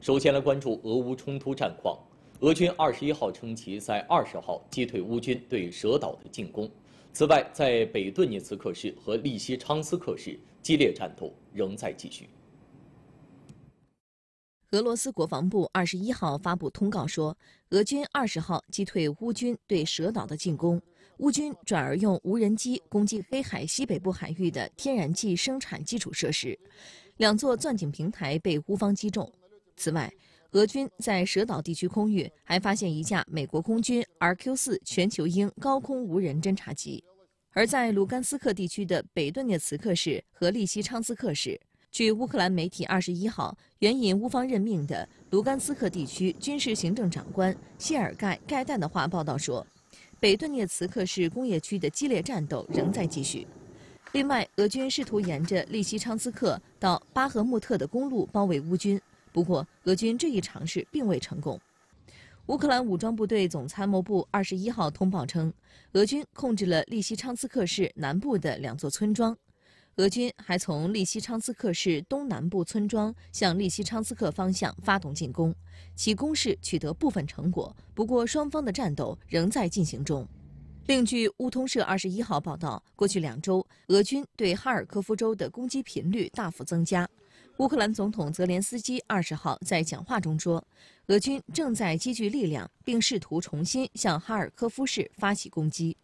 首先来关注俄乌冲突战况。俄军二十一号称，其在二十号击退乌军对蛇岛的进攻。此外，在北顿涅茨克市和利西昌斯克市，激烈战斗仍在继续。俄罗斯国防部二十一号发布通告说，俄军二十号击退乌军对蛇岛的进攻。乌军转而用无人机攻击黑海西北部海域的天然气生产基础设施，两座钻井平台被乌方击中。此外，俄军在蛇岛地区空域还发现一架美国空军 RQ 四全球鹰高空无人侦察机。而在卢甘斯克地区的北顿涅茨克市和利西昌斯克市，据乌克兰媒体二十一号援引乌方任命的卢甘斯克地区军事行政长官谢尔盖盖旦的话报道说，北顿涅茨克市工业区的激烈战斗仍在继续。另外，俄军试图沿着利西昌斯克到巴赫穆特的公路包围乌军。不过，俄军这一尝试并未成功。乌克兰武装部队总参谋部二十一号通报称，俄军控制了利希昌斯克市南部的两座村庄。俄军还从利希昌斯克市东南部村庄向利希昌斯克方向发动进攻，其攻势取得部分成果。不过，双方的战斗仍在进行中。另据乌通社二十一号报道，过去两周，俄军对哈尔科夫州的攻击频率大幅增加。乌克兰总统泽连斯基二十号在讲话中说，俄军正在积聚力量，并试图重新向哈尔科夫市发起攻击。